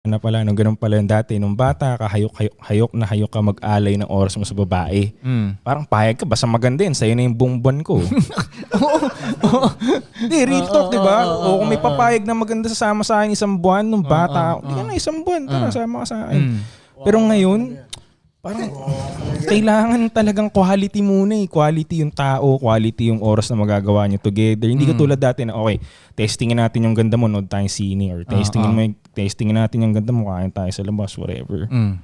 na pala, nung ganun pala yung dati, nung bata ka, hayok, hayok, hayok na hayok ka mag-alay ng oras mo sa babae. Mm. Parang payag ka, basta maganda yun, sa'yo na yung bumbon ko. Oo. oh, Di, real talk, di ba? O kung may papayag na maganda sasama sa akin isang buwan nung bata, hindi ka na isang buwan, tara, mm. sama ka sa akin. Mm. Pero ngayon, Parang kailangan talagang quality muna eh. Quality yung tao, quality yung oras na magagawa niyo together. Hindi mm. ka tulad dati na okay, testingin natin yung ganda mo, nood tayong senior. or testingin uh, uh. mo yung Testingin natin yung ganda, mo, mukhain tayo sa labas, whatever. Mm.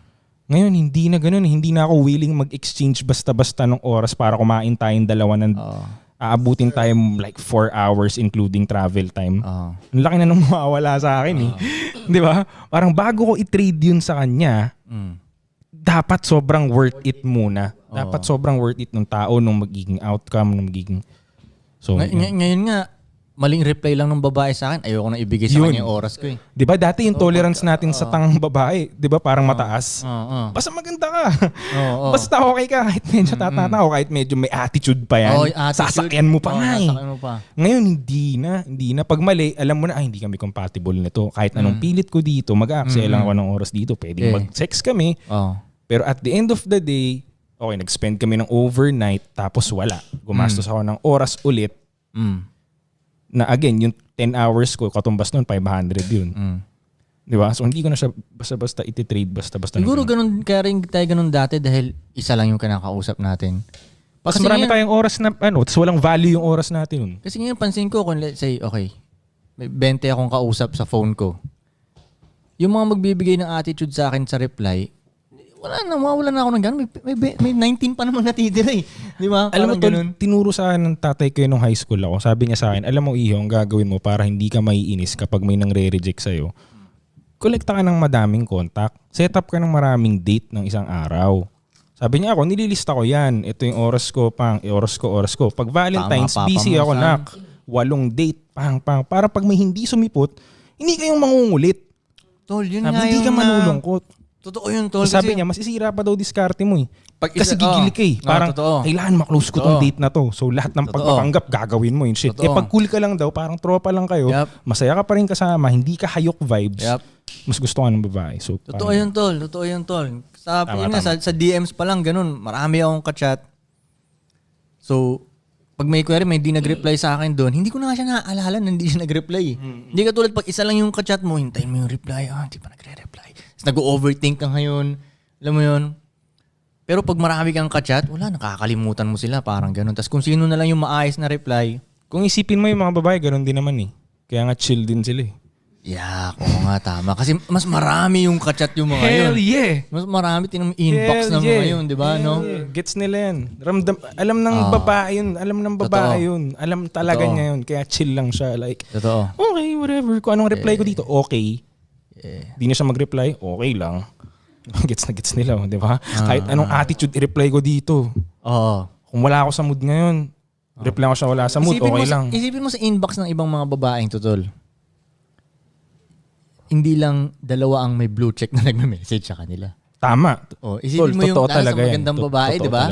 Ngayon, hindi na ganun. Eh. Hindi na ako willing mag-exchange basta-basta ng oras para kumain tayong dalawa ng... Uh aabutin sure. tayo like 4 hours including travel time. uh Ang laki na nung mawawala sa akin uh eh. 'Di ba? Parang bago ko i-trade 'yun sa kanya, mm. dapat sobrang worth it muna. uh Dapat sobrang worth it ng tao nung magiging outcome, nung magiging So, Ngay- ngayon nga maling reply lang ng babae sa akin, ayoko nang ibigay sa kanya yung oras ko eh. 'Di ba? Dati yung tolerance natin sa tangang babae, 'di ba? Parang mataas. Oo, oo. Basta maganda ka. Oo, oo. Basta okay ka kahit medyo o kahit medyo may attitude pa yan. Oo, attitude. Sasakyan mo pa Oo, nga eh. mo pa. Ngayon hindi na, hindi na pag mali, alam mo na ay hindi kami compatible nito. Kahit anong mm. pilit ko dito, mag-aaksaya lang ako ng oras dito, pwedeng Eh. mag-sex kami. Oo. Pero at the end of the day, okay, nag-spend kami ng overnight tapos wala. Gumastos mm. ako ng oras ulit. Mm na again, yung 10 hours ko, katumbas noon, 500 yun. Mm. Di ba? So hindi ko na siya basta-basta iti-trade basta-basta. Siguro na ganun, kaya rin tayo ganun dati dahil isa lang yung kinakausap natin. Kasi marami ngayon, tayong oras na, ano, tapos walang value yung oras natin nun. Kasi ngayon, pansin ko, kung let's say, okay, may 20 akong kausap sa phone ko. Yung mga magbibigay ng attitude sa akin sa reply, wala na, mawawala na ako ng ganun. May, may, may 19 pa naman natitira eh. Di ba? Alam mo, tol, tinuro sa akin ng tatay ko nung high school ako. Sabi niya sa akin, alam mo, iho, ang gagawin mo para hindi ka maiinis kapag may nang re-reject sa'yo. Kolekta ka ng madaming contact. Set up ka ng maraming date ng isang araw. Sabi niya ako, nililista ko yan. Ito yung oras ko, pang, e, oras ko, oras ko. Pag Valentine's, Tama, busy ako, nak. Walong date, pang, pang. Para pag may hindi sumipot, hindi kayong mangungulit. Tol, yun Sabi, nga hindi yung, ka manulungkot. Totoo yun, tol. Sabi niya, masisira pa daw diskarte mo eh. Pag kasi gigili ah, ka eh. Ah, parang, oh, kailangan maklose ko tong date na to. So lahat ng pagpapanggap, gagawin mo yun. Shit. Totoo. Eh pag cool ka lang daw, parang tropa lang kayo. Yep. Masaya ka pa rin kasama, hindi ka hayok vibes. Yep. Mas gusto ka ng babae. So, totoo parang, yun, tol. Totoo yun, tol. Sa, tama, yun Nga, sa, sa DMs pa lang, ganun. Marami akong kachat. So, pag may query, may hindi nag-reply sa akin doon, hindi ko na nga siya naaalala na hindi siya nag-reply. Mm-hmm. Hindi ka tulad pag isa lang yung kachat mo, hintayin mo yung reply, ah, hindi pa nagre-reply nag-overthink ka ngayon. Alam mo yun? Pero pag marami kang kachat, wala, nakakalimutan mo sila, parang ganun. Tapos kung sino na lang yung maayos na reply. Kung isipin mo yung mga babae, ganun din naman eh. Kaya nga chill din sila eh. Yeah, oo nga, tama. Kasi mas marami yung kachat yung mga yun. Hell yeah! Mas marami tinang inbox Hell ng mga yeah. yun, di ba? no? Yeah. Gets nila yan. Ramdam, alam ng Ah. babae yun. Alam ng babae Totoo. yun. Alam talaga Totoo. niya yun. Kaya chill lang siya. Like, Totoo. okay, whatever. Kung anong reply ko dito, okay. Yeah. Di na siya mag-reply, okay lang. gets na gets nila, oh, di ba? Ah, Kahit anong attitude, i-reply ko dito. Oo. Oh. Kung wala ako sa mood ngayon, oh. reply ko siya wala sa mood, okay mo, lang. Isipin mo sa inbox ng ibang mga babaeng, tutol. Hindi lang dalawa ang may blue check na nagme-message sa kanila. Tama. Oh, isipin Tol, mo yung dahil sa magandang yan. babae, di ba?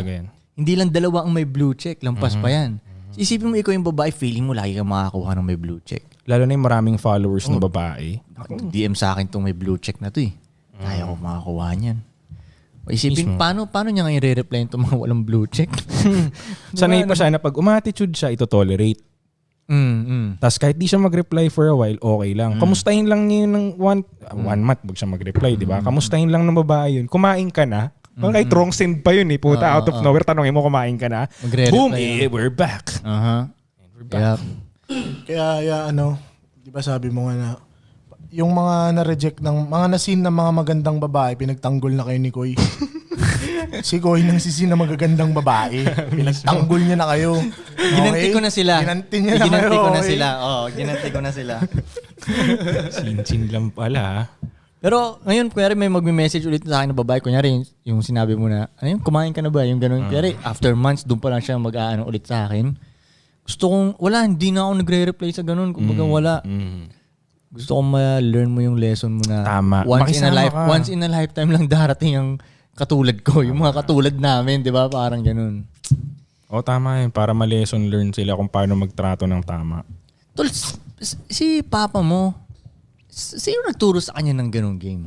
Hindi lang dalawa ang may blue check, lampas mm-hmm. pa yan. Isipin mo ikaw yung babae, feeling mo lagi kang makakakuha ng may blue check. Lalo na yung maraming followers oh. na babae. DM sa akin itong may blue check na to eh. Kaya mm. ko makakuha niyan. isipin, Mismo. paano, paano niya ngayon re-reply itong mga walang blue check? Sanay pa siya na pag umatitude siya, ito tolerate. Mm, mm. Tapos kahit di siya mag-reply for a while, okay lang. Mm. Kamustahin lang niya ng one, uh, one month wag siya mag-reply, di ba? Mm. Kamustahin lang ng babae yun. Kumain ka na. Mm-hmm. Kahit wrong send pa yun eh. Puta, uh, out of uh, nowhere, tanongin mo, kumain ka na. Boom! Eh, we're back. Uh-huh. We're back. Yep. Kaya ya, ano, 'di ba sabi mo nga na yung mga na-reject ng mga nasin ng mga magandang babae, pinagtanggol na kayo ni Koy. si Koy nang sisi na magagandang babae. Pinagtanggol niya na kayo. Okay? Ginanti ko na sila. Ginanti niya na ginanti kayo. Ginanti ko na okay? sila. Oo, oh, ginanti ko na sila. Sinchin lang pala. Pero ngayon, kunyari may magme-message ulit sa akin na babae. Kunyari, yung sinabi mo na, ayun, kumain ka na ba? Yung ganun. Uh. Kunyari, after months, doon pa lang siya mag-aano ulit sa akin gusto kong, wala, hindi na ako nagre-reply sa ganun. Kumbaga mm, wala. Mm. Gusto kong ma-learn mo yung lesson mo na Tama. once in a life, ka. once in a lifetime lang darating yung katulad ko, yung mga katulad namin, 'di ba? Parang ganun. O tama yun. Para ma-lesson learn sila kung paano magtrato ng tama. Tol, si papa mo, sino nagturo sa kanya ng ganung game?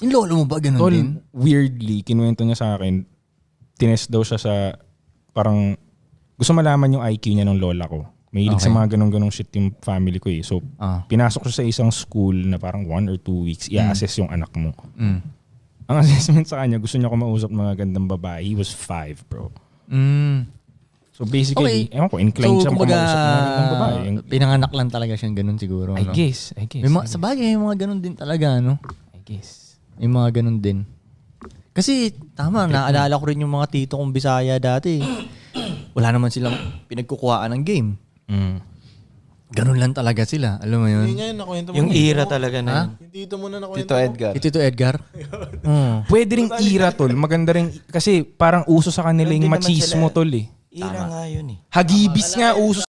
Yung lolo mo ba ganun Tol, din? weirdly, kinuwento niya sa akin, tinest daw siya sa parang gusto malaman yung IQ niya ng lola ko. Mahilig okay. sa mga ganong-ganong shit yung family ko eh. So, ah. pinasok siya sa isang school na parang one or two weeks, i-assess mm. yung anak mo. Mm. Ang assessment sa kanya, gusto niya ko mausap mga gandang babae. He was five, bro. Mm. So basically, okay. ewan ko, inclined so, siya kumbaga, makausap ng mga babae. Pinanganak lang talaga siyang ganun siguro. I no? guess, I guess. May mga, sa bagay, may mga ganun din talaga, ano? I guess. May mga ganun din. Kasi, tama, naalala ko rin yung mga tito kong Bisaya dati wala naman silang pinagkukuhaan ng game. Mm. Ganun lang talaga sila. Alam mo yun? Hindi yung yun, mo. Yung era talaga na yun. Yung dito mo na nakwento Tito Edgar. Mo. Tito Edgar? mm. Pwede rin era, tol. Maganda rin. Kasi parang uso sa kanila yung machismo, tol eh. Era nga yun eh. Hagibis nga uso